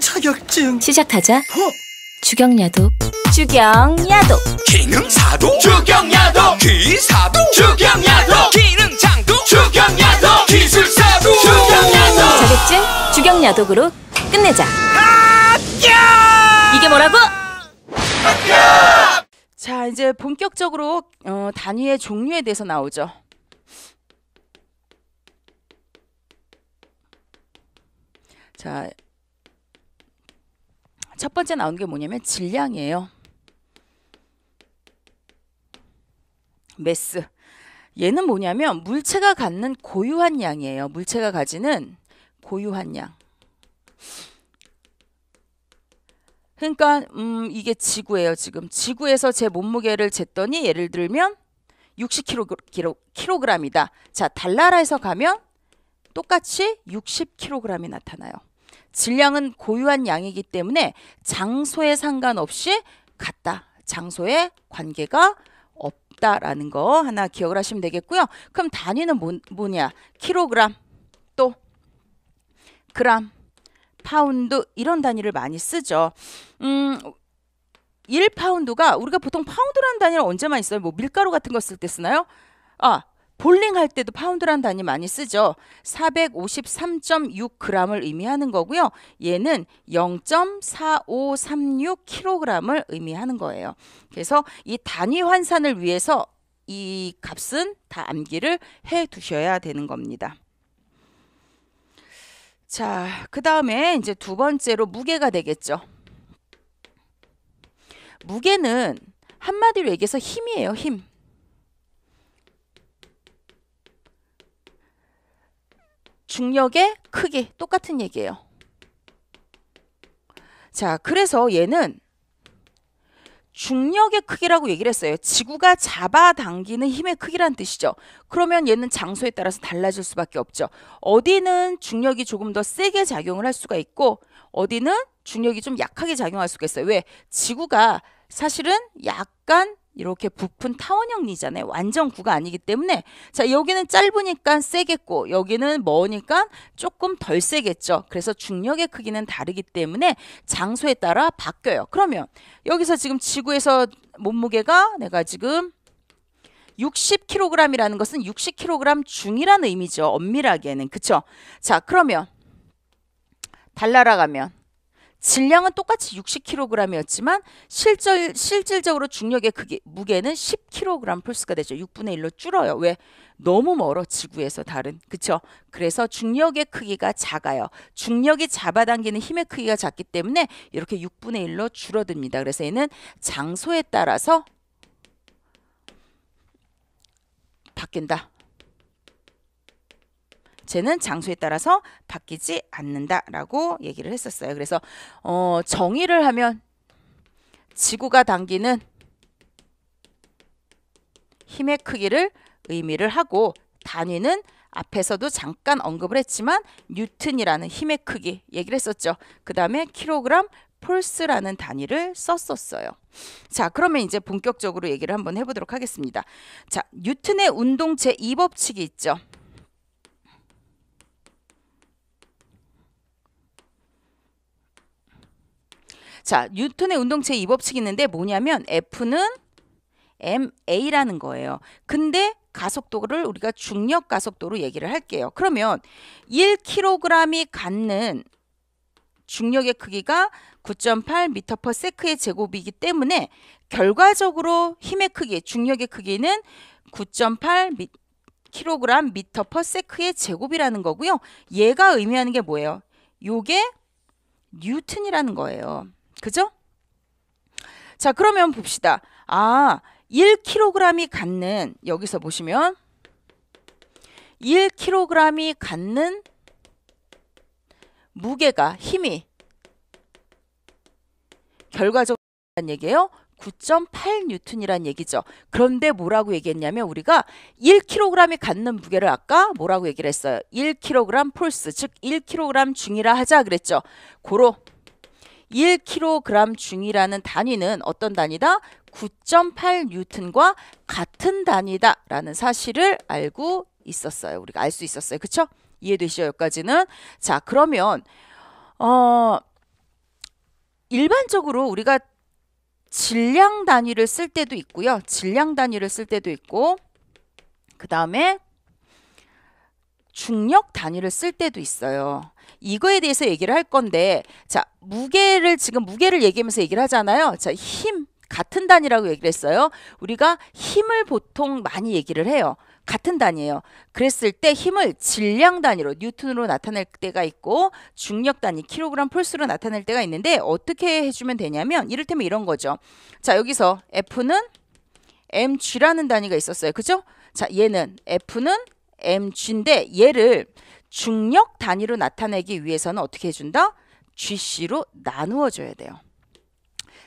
자격증 시작하자 어? 주경야도 주경야도 기능사도 주경야도 기사도 주경야도 기능장도 주경야도 기술사도 주경야도 자격증 주경야독으로 끝내자 합 이게 뭐라고? 합자 이제 본격적으로 어, 단위의 종류에 대해서 나오죠 자첫 번째 나온 게 뭐냐면 질량이에요. 매스. 얘는 뭐냐면 물체가 갖는 고유한 양이에요. 물체가 가지는 고유한 양. 그러니까 음 이게 지구예요 지금 지구에서 제 몸무게를 쟀더니 예를 들면 60kg이다. 자 달나라에서 가면 똑같이 60kg이 나타나요. 질량은 고유한 양이기 때문에 장소에 상관없이 같다. 장소에 관계가 없다라는 거 하나 기억을 하시면 되겠고요. 그럼 단위는 뭐, 뭐냐? 킬로그램, 또 그램, 파운드 이런 단위를 많이 쓰죠. 음, 1파운드가 우리가 보통 파운드라는 단위를 언제만 있어요? 뭐 밀가루 같은 거 쓸 때 쓰나요? 아, 볼링 할 때도 파운드란 단위 많이 쓰죠. 453.6g을 의미하는 거고요. 얘는 0.4536kg을 의미하는 거예요. 그래서 이 단위 환산을 위해서 이 값은 다 암기를 해 두셔야 되는 겁니다. 자, 그 다음에 이제 두 번째로 무게가 되겠죠. 무게는 한마디로 얘기해서 힘이에요, 힘. 중력의 크기 똑같은 얘기예요. 자, 그래서 얘는 중력의 크기라고 얘기를 했어요. 지구가 잡아당기는 힘의 크기란 뜻이죠. 그러면 얘는 장소에 따라서 달라질 수밖에 없죠. 어디는 중력이 조금 더 세게 작용을 할 수가 있고 어디는 중력이 좀 약하게 작용할 수가 있어요. 왜? 지구가 사실은 약간 이렇게 부푼 타원형 이잖아요 완전 구가 아니기 때문에 자 여기는 짧으니까 세겠고 여기는 머니까 조금 덜 세겠죠. 그래서 중력의 크기는 다르기 때문에 장소에 따라 바뀌어요. 그러면 여기서 지금 지구에서 몸무게가 내가 지금 60kg이라는 것은 60kg 중이라는 의미죠. 엄밀하게는 그쵸? 자 그러면 달나라 가면 질량은 똑같이 60kg이었지만 실질, 실질적으로 중력의 크기, 무게는 10kg 플스가 되죠. 6분의 1로 줄어요. 왜? 너무 멀어 지구에서 다른 그쵸 그래서 중력의 크기가 작아요 중력이 잡아당기는 힘의 크기가 작기 때문에 이렇게 6분의 1로 줄어듭니다 그래서 얘는 장소에 따라서 바뀐다 자체는 장소에 따라서 바뀌지 않는다라고 얘기를 했었어요. 그래서 어, 정의를 하면 지구가 당기는 힘의 크기를 의미를 하고 단위는 앞에서도 잠깐 언급을 했지만 뉴튼이라는 힘의 크기 얘기를 했었죠. 그 다음에 킬로그램 폴스라는 단위를 썼었어요. 자, 그러면 이제 본격적으로 얘기를 한번 해보도록 하겠습니다. 자, 뉴튼의 운동 제2법칙이 있죠. 자, 뉴턴의 운동체 2법칙이 있는데 뭐냐면 F는 ma라는 거예요. 근데 가속도를 우리가 중력 가속도로 얘기를 할게요. 그러면 1kg이 갖는 중력의 크기가 9.8m/s의 제곱이기 때문에 결과적으로 힘의 크기, 중력의 크기는 9.8 킬로그램 미터 퍼 세크의 제곱이라는 거고요. 얘가 의미하는 게 뭐예요? 요게 뉴튼이라는 거예요. 그죠? 자, 그러면 봅시다. 아, 1kg이 갖는 여기서 보시면 1kg이 갖는 무게가 힘이 결과적으로 얘기예요. 9.8뉴턴이란 얘기죠. 그런데 뭐라고 얘기했냐면 우리가 1kg이 갖는 무게를 아까 뭐라고 얘기를 했어요. 1kg 폴스 즉 1kg 중이라 하자 그랬죠. 고로 1kg 중이라는 단위는 어떤 단위다? 9.8 뉴턴과 같은 단위다라는 사실을 알고 있었어요. 우리가 알 수 있었어요. 그쵸? 이해되시죠? 여기까지는. 자, 그러면, 어, 일반적으로 우리가 질량 단위를 쓸 때도 있고요. 질량 단위를 쓸 때도 있고, 그 다음에 중력 단위를 쓸 때도 있어요. 이거에 대해서 얘기를 할 건데 자 무게를 지금 무게를 얘기하면서 얘기를 하잖아요. 자힘 같은 단위라고 얘기를 했어요. 우리가 힘을 보통 많이 얘기를 해요. 같은 단위예요. 그랬을 때 힘을 질량 단위로 뉴턴으로 나타낼 때가 있고 중력 단위 킬로그램 폴스로 나타낼 때가 있는데 어떻게 해주면 되냐면 이를테면 이런 거죠. 자 여기서 F는 mg라는 단위가 있었어요. 그죠? 자 얘는 F는 mg인데 얘를 중력 단위로 나타내기 위해서는 어떻게 해준다? gc로 나누어줘야 돼요.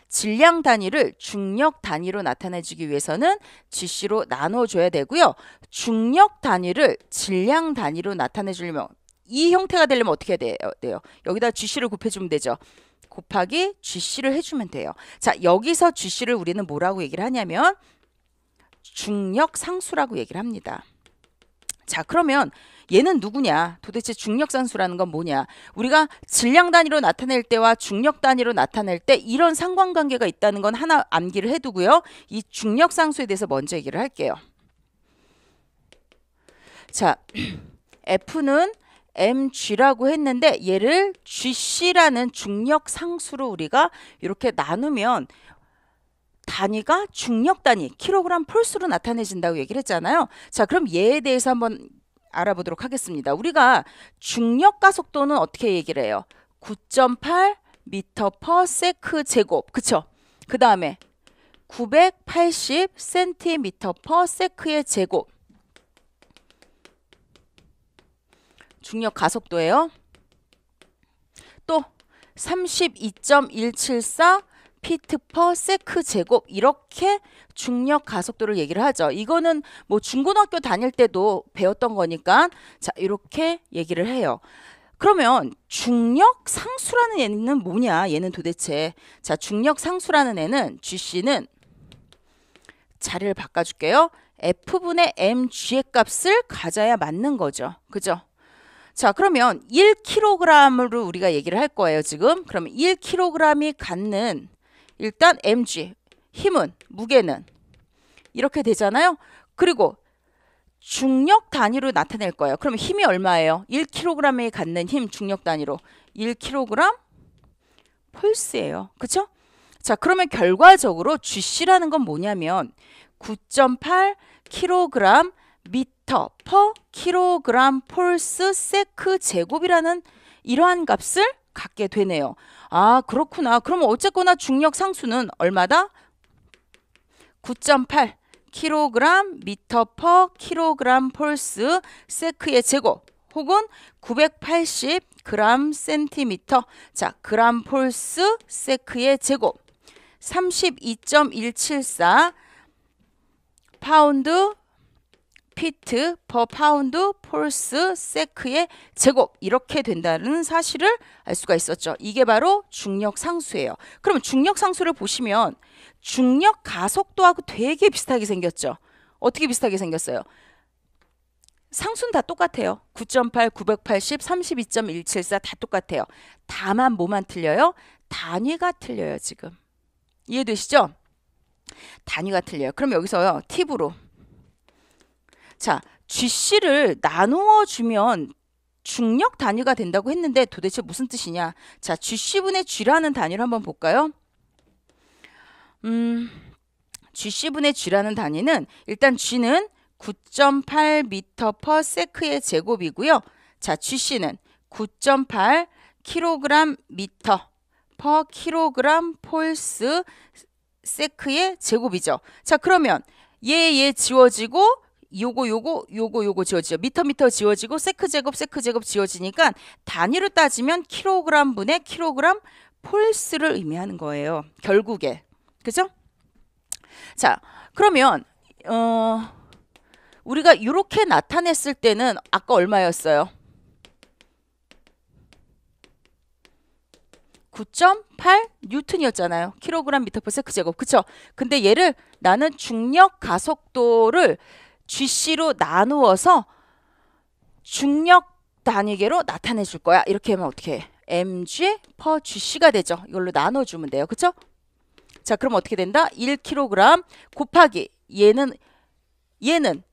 질량 단위를 중력 단위로 나타내주기 위해서는 gc로 나누어줘야 되고요. 중력 단위를 질량 단위로 나타내주려면 이 형태가 되려면 어떻게 해야 돼요? 여기다 gc를 곱해주면 되죠. 곱하기 gc를 해주면 돼요. 자 여기서 gc를 우리는 뭐라고 얘기를 하냐면 중력 상수라고 얘기를 합니다. 자 그러면 얘는 누구냐 도대체 중력상수라는 건 뭐냐 우리가 질량 단위로 나타낼 때와 중력 단위로 나타낼 때 이런 상관관계가 있다는 건 하나 암기를 해두고요 이 중력상수에 대해서 먼저 얘기를 할게요 자 F는 mg라고 했는데 얘를 gc라는 중력 상수로 우리가 이렇게 나누면 단위가 중력 단위, 킬로그램 폴스로 나타내진다고 얘기를 했잖아요. 자, 그럼 얘에 대해서 한번 알아보도록 하겠습니다. 우리가 중력 가속도는 어떻게 얘기를 해요? 9.8 미터 퍼 세크 제곱. 그쵸? 그 다음에 980 센티미터 퍼 세크의 제곱. 중력 가속도예요. 또32.174 피트 퍼 세크 제곱 이렇게 중력 가속도를 얘기를 하죠. 이거는 뭐 중고등학교 다닐 때도 배웠던 거니까 자 이렇게 얘기를 해요. 그러면 중력 상수라는 애는 뭐냐? 얘는 도대체 자 중력 상수라는 애는 GC는 자리를 바꿔줄게요. F분의 mg의 값을 가져야 맞는 거죠. 그죠? 자 그러면 1kg으로 우리가 얘기를 할 거예요. 지금 그러면 1kg이 갖는 일단 mg 힘은 무게는 이렇게 되잖아요. 그리고 중력 단위로 나타낼 거예요. 그럼 힘이 얼마예요? 1kg에 갖는 힘 중력 단위로 1kg 폴스예요. 그렇죠? 자, 그러면 결과적으로 GC라는 건 뭐냐면 9.8kg 미터 퍼 킬로그램 폴스 세크 제곱이라는 이러한 값을 갖게 되네요. 아 그렇구나. 그러면 어쨌거나 중력 상수는 얼마다? 9.8 킬로그램 미터 퍼 킬로그램 폴스 세크의 제곱 혹은 980 그램 센티미터 자 그램 폴스 세크의 제곱 32.174 파운드 피트, p 파운드, 폴스, 세크의 제곱 이렇게 된다는 사실을 알 수가 있었죠. 이게 바로 중력 상수예요. 그럼 중력 상수를 보시면 중력 가속도하고 되게 비슷하게 생겼죠. 어떻게 비슷하게 생겼어요? 상수는 다 똑같아요. 9.8, 980, 32.174 다 똑같아요. 다만 뭐만 틀려요? 단위가 틀려요, 지금. 이해되시죠? 단위가 틀려요. 그럼 여기서요, 팁으로 자, GC를 나누어 주면 중력 단위가 된다고 했는데 도대체 무슨 뜻이냐? 자, GC분의 G라는 단위를 한번 볼까요? 음, GC분의 G라는 단위는 일단 G는 9.8m/s의 제곱이고요. 자, GC는 9.8 kg/m per kg 폴스 세크의 제곱이죠. 자, 그러면 얘 얘 지워지고 요거 요거 요거 요거 지워지죠. 미터 미터 지워지고 세크 제곱 세크 제곱 지워지니까 단위로 따지면 킬로그램 분의 킬로그램 폴스를 의미하는 거예요. 결국에 그죠? 자 그러면 어 우리가 이렇게 나타냈을 때는 아까 얼마였어요? 9.8뉴튼이었잖아요 킬로그램 미터 퍼 세크 제곱. 그쵸? 근데 얘를 나는 중력 가속도를 GC로 나누어서 중력 단위계로 나타내 줄 거야. 이렇게 하면 어떻게 해? mg per gc가 되죠. 이걸로 나눠주면 돼요. 그쵸? 자, 그럼 어떻게 된다? 1kg 곱하기 얘는 얘는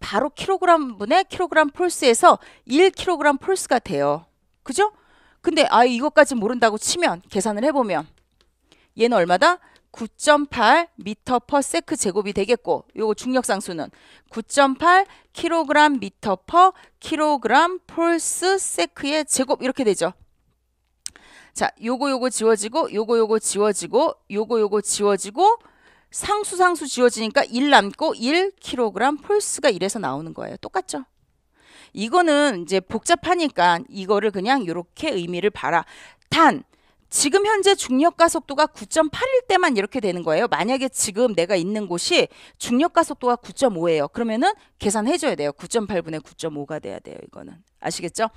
바로 k g 분의 kg 그 폴스에서 1kg 폴스가 돼요. 그죠? 근데 아 이것까지 모른다고 치면 계산을 해보면 얘는 얼마다? 9 8 미터 퍼 세크 제곱이 되겠고 요거 중력 상수는 9.8 킬로그램 미터 퍼 g 로그램 폴스 세크의 제곱 이렇게 되죠. 자, 요거 요거 지워지고 요거 요거 지워지고 요거 요거 지워지고 상수 상수 지워지니까 1 남고 1 킬로그램 폴스가 이래서 나오는 거예요. 똑같죠? 이거는 이제 복잡하니까 이거를 그냥 이렇게 의미를 봐라. 단 지금 현재 중력가 속도가 9.8일 때만 이렇게 되는 거예요. 만약에 지금 내가 있는 곳이 중력가 속도가 9.5예요. 그러면은 계산해 줘야 돼요. 9.8분의 9.5가 돼야 돼요. 이거는 아시겠죠?